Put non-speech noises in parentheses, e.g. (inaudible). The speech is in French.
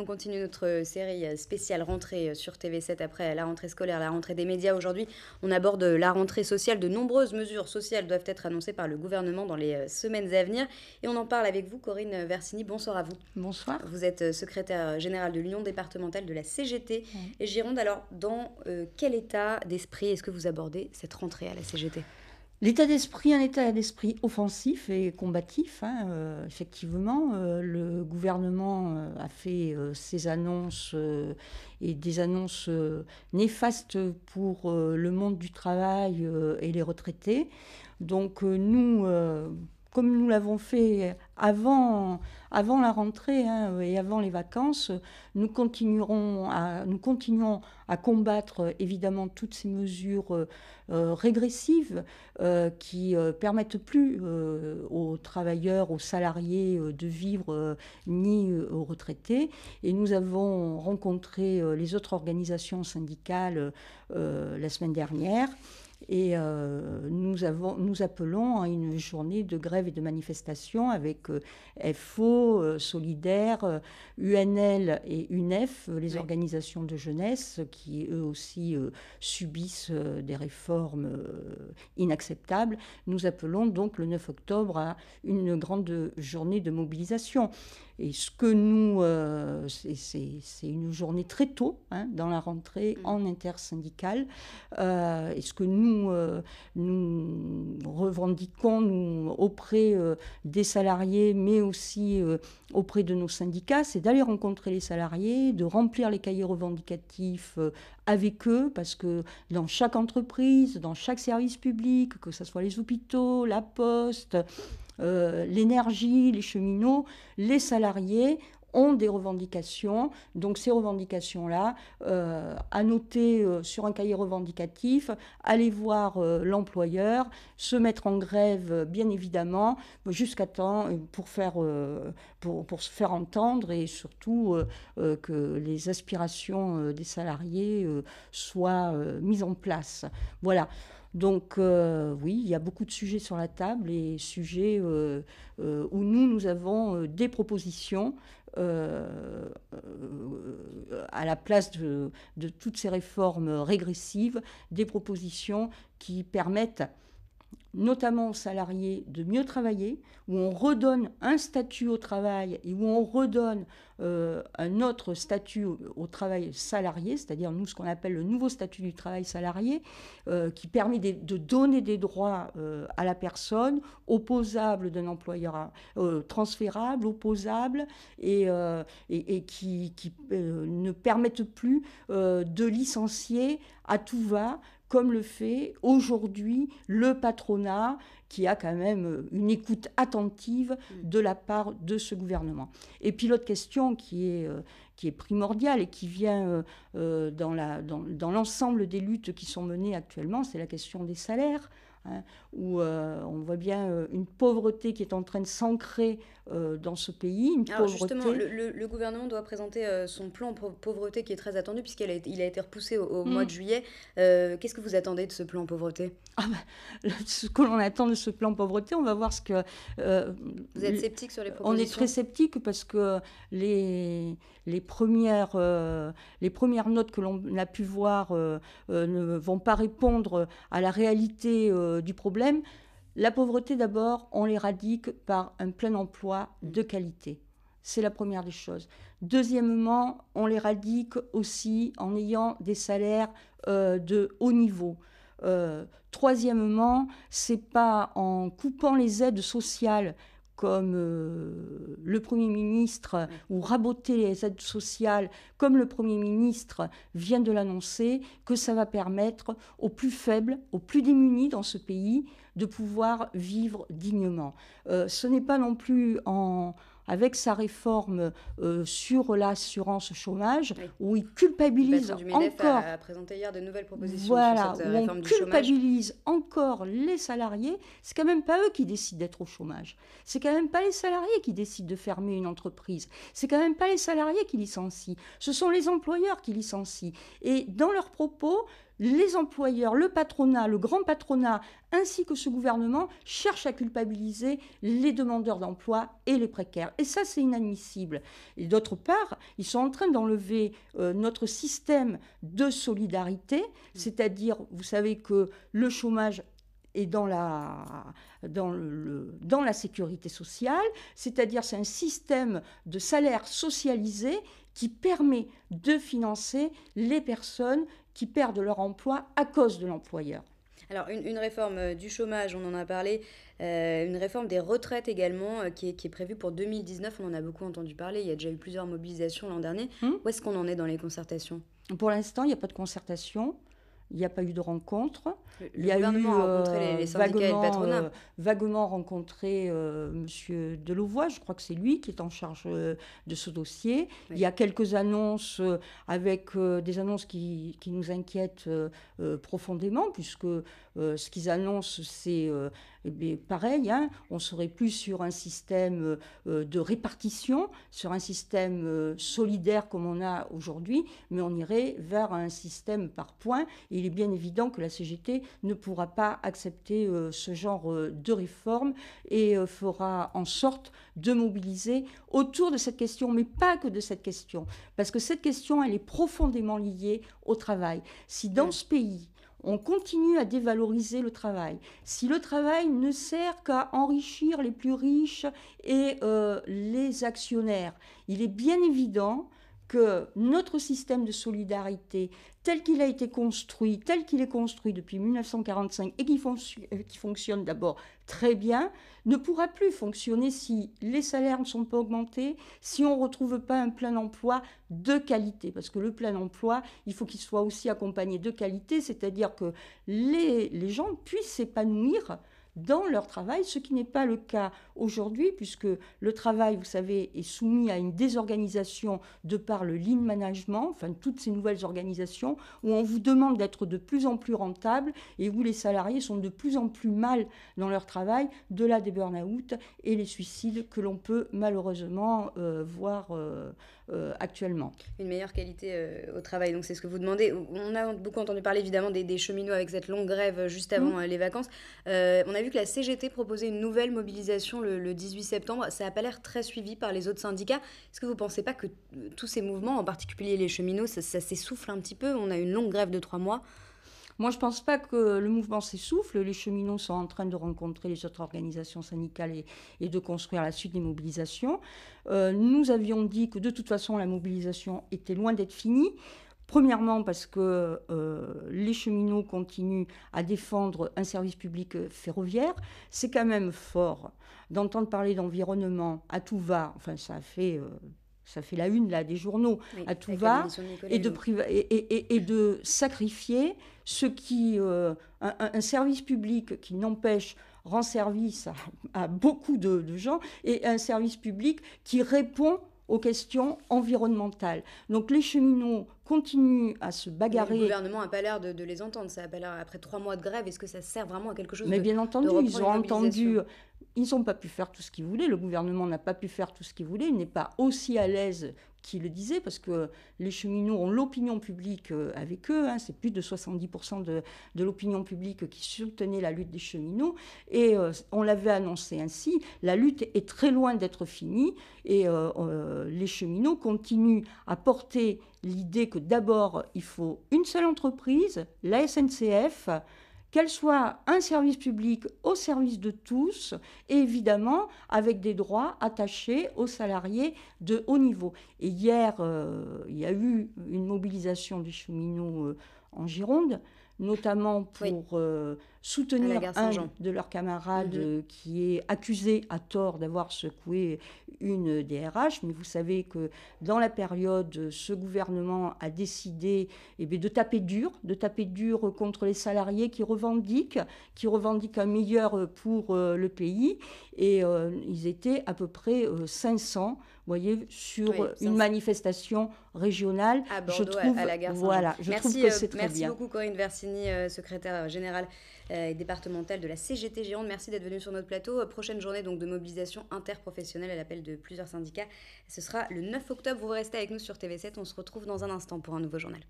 On continue notre euh, série euh, spéciale rentrée euh, sur TV7 après la rentrée scolaire, la rentrée des médias. Aujourd'hui, on aborde la rentrée sociale. De nombreuses mesures sociales doivent être annoncées par le gouvernement dans les semaines à venir. Et on en parle avec vous, Corinne Versini. Bonsoir à vous. Bonsoir. Vous êtes secrétaire générale de l'Union départementale de la CGT et Gironde. Alors, dans quel état d'esprit est-ce que vous abordez cette rentrée à la CGT L'état d'esprit, un état d'esprit offensif et combatif, hein, euh, effectivement. Euh, le gouvernement euh, a fait ses annonces et des annonces néfastes pour le monde du travail et les retraités. Donc nous comme nous l'avons fait avant, avant la rentrée hein, et avant les vacances, nous continuerons à, nous continuons à combattre évidemment toutes ces mesures euh, régressives euh, qui euh, permettent plus aux travailleurs, aux salariés de vivre ni aux retraités. Et nous avons rencontré les autres organisations syndicales la semaine dernière. Et euh, nous, avons, nous appelons à une journée de grève et de manifestation avec euh, FO, euh, Solidaire, UNL et UNEF, les organisations de jeunesse qui eux aussi subissent des réformes inacceptables. Nous appelons donc le 9 octobre à une grande journée de mobilisation. Et ce que nous, c'est une journée très tôt hein, dans la rentrée mmh. en intersyndicale. Euh, et ce que nous euh, nous, revendiquons auprès euh, des salariés, mais aussi euh, auprès de nos syndicats, c'est d'aller rencontrer les salariés, de remplir les cahiers revendicatifs avec eux, parce que dans chaque entreprise, dans chaque service public, que ce soit les hôpitaux, la poste, l'énergie, les cheminots, les salariés ont des revendications. Donc ces revendications-là, euh, à noter euh, sur un cahier revendicatif, aller voir euh, l'employeur, se mettre en grève, bien évidemment, jusqu'à temps pour, faire, pour, se faire entendre et surtout que les aspirations des salariés soient mises en place. Voilà. Donc oui, il y a beaucoup de sujets sur la table et sujets où nous, nous avons des propositions euh, euh, à la place de, de, toutes ces réformes régressives, des propositions qui permettent notamment aux salariés de mieux travailler, où on redonne un statut au travail et où on redonne euh, un autre statut au, travail salarié, c'est-à-dire nous ce qu'on appelle le nouveau statut du travail salarié, euh, qui permet de, donner des droits euh, à la personne, opposable d'un employeur, transférables, transférable, opposable, et, qui ne permettent plus de licencier à tout va comme le fait aujourd'hui le patronat qui a quand même euh, une écoute attentive mm. de la part de ce gouvernement. Et puis l'autre question qui est, euh, qui primordiale et qui vient euh, dans l'ensemble des luttes qui sont menées actuellement, c'est la question des salaires. Hein, où euh, on voit bien euh, une pauvreté qui est en train de s'ancrer euh, dans ce pays. Alors justement, le, gouvernement doit présenter son plan pauvreté qui est très attendu puisqu'il a, il a été repoussé au, mois mm. de juillet. Qu'est-ce que vous attendez de ce plan pauvreté ah, bah, (laughs) Ce que l'on attend de ce plan pauvreté, on va voir ce que... vous êtes sceptique sur les propositions On est très sceptique parce que les, les, premières, les premières notes que l'on a pu voir ne vont pas répondre à la réalité euh, du problème. La pauvreté, d'abord, on l'éradique par un plein emploi de qualité. C'est la première des choses. Deuxièmement, on l'éradique aussi en ayant des salaires euh, de haut niveau. Euh, troisièmement, c'est pas en coupant les aides sociales comme euh, le Premier ministre ou raboter les aides sociales comme le Premier ministre vient de l'annoncer, que ça va permettre aux plus faibles, aux plus démunis dans ce pays de pouvoir vivre dignement. Euh, ce n'est pas non plus en, avec sa réforme euh, sur l'assurance chômage, où il culpabilise encore. on culpabilise encore les salariés. C'est quand même pas eux qui décident d'être au chômage. C'est quand même pas les salariés qui décident de fermer une entreprise. C'est quand même pas les salariés qui licencient. Ce sont les employeurs qui licencient. Et dans leurs propos, les employeurs, le patronat, le grand patronat, ainsi que ce gouvernement cherchent à culpabiliser les demandeurs d'emploi et les précaires. Et ça, c'est inadmissible. Et d'autre part, ils sont en train d'enlever euh, notre système de solidarité, mmh. c'est-à-dire, vous savez que le chômage est dans la, dans la sécurité sociale, c'est-à-dire c'est un système de salaire socialisé qui permet de financer les personnes qui perdent leur emploi à cause de l'employeur. Alors une, réforme euh, du chômage, on en a parlé, euh, une réforme des retraites également euh, qui, est, prévue pour 2019, on en a beaucoup entendu parler, il y a déjà eu plusieurs mobilisations l'an dernier. Hum. Où est-ce qu'on en est dans les concertations Pour l'instant, il n'y a pas de concertation. Il n'y a pas eu de rencontre. Le il y a gouvernement eu, a rencontré les, euh, vaguement, et euh, vaguement rencontré euh, Monsieur M. je crois que c'est lui qui est en charge de ce dossier. Il y a quelques annonces avec des annonces qui, nous inquiètent profondément, puisque ce qu'ils annoncent, c'est eh pareil, hein, on serait plus sur un système de répartition, sur un système solidaire comme on a aujourd'hui, mais on irait vers un système par points. Et il est bien évident que la CGT ne pourra pas accepter euh, ce genre euh, de réforme et euh, fera en sorte de mobiliser autour de cette question, mais pas que de cette question, parce que cette question, elle est profondément liée au travail. Si dans ce pays, on continue à dévaloriser le travail. Si le travail ne sert qu'à enrichir les plus riches et les actionnaires, il est bien évident que notre système de solidarité, tel qu'il a été construit, tel qu'il est construit depuis 1945 et euh, qui, fonctionne d'abord très bien, ne pourra plus fonctionner si les salaires ne sont pas augmentés, si on ne retrouve pas un plein emploi de qualité. Parce que le plein emploi, il faut qu'il soit aussi accompagné de qualité, c'est-à-dire que les, les gens puissent s'épanouir dans leur travail, ce qui n'est pas le cas aujourd'hui, puisque le travail, vous savez, est soumis à une désorganisation de par le lean management, enfin toutes ces nouvelles organisations, où on vous demande d'être de plus en plus rentable et où les salariés sont de plus en plus mal dans leur travail, de là des burn-out et les suicides que l'on peut malheureusement euh, voir euh, euh, actuellement. Une meilleure qualité au travail, donc c'est ce que vous demandez. On a beaucoup entendu parler évidemment des, cheminots avec cette longue grève juste mmh. avant les vacances. on a vu que la CGT proposait une nouvelle mobilisation le, 18 septembre. Ça n'a pas l'air très suivi par les autres syndicats. Est-ce que vous ne pensez pas que euh, tous ces mouvements, en particulier les cheminots, ça, s'essouffle un petit peu On a une longue grève de trois mois. Moi, je ne pense pas que le mouvement s'essouffle. Les cheminots sont en train de rencontrer les autres organisations syndicales et, de construire la suite des mobilisations. Euh, nous avions dit que de toute façon, la mobilisation était loin d'être finie. Premièrement, parce que euh, les cheminots continuent à défendre un service public euh, ferroviaire. C'est quand même fort d'entendre parler d'environnement à tout va. Enfin, ça fait. Euh, ça fait la une là, des journaux à tout va, et de, sacrifier ce qui, un, service public qui n'empêche rend service à, beaucoup de, de gens et un service public qui répond aux questions environnementales. Donc les cheminots continuent à se bagarrer. le gouvernement n'a pas l'air de, les entendre. Ça pas Après trois mois de grève, est-ce que ça sert vraiment à quelque chose Mais bien entendu, ils ont entendu. Ils n'ont pas pu faire tout ce qu'ils voulaient. Le gouvernement n'a pas pu faire tout ce qu'il voulait. Il n'est pas aussi à l'aise qu'il le disait, parce que les cheminots ont l'opinion publique euh, avec eux. Hein. C'est plus de 70% de, l'opinion publique qui soutenait la lutte des cheminots. Et euh, on l'avait annoncé ainsi. La lutte est très loin d'être finie. Et euh, les cheminots continuent à porter l'idée que d'abord, il faut une seule entreprise, la SNCF, qu'elle soit un service public au service de tous, et évidemment avec des droits attachés aux salariés de haut niveau. Et hier, euh, il y a eu une mobilisation du cheminots euh, en Gironde, notamment pour euh, soutenir un de leurs camarades mhm. qui est accusé à tort d'avoir secoué une DRH. Mais vous savez que dans la période, ce gouvernement a décidé eh de taper dur, de taper dur contre les salariés qui revendiquent, qui revendiquent un meilleur pour euh, le pays. Et euh, ils étaient à peu près 500 euh, voyez, sur une manifestation régionale. À Bordeaux, à la gare Voilà, je merci, trouve que c'est très merci bien. Merci beaucoup, Corinne Versini, secrétaire générale euh, et départementale de la CGT Gironde. Merci d'être venu sur notre plateau. Euh, prochaine journée donc de mobilisation interprofessionnelle à l'appel de plusieurs syndicats. Ce sera le 9 octobre. Vous restez avec nous sur TV7. On se retrouve dans un instant pour un nouveau journal.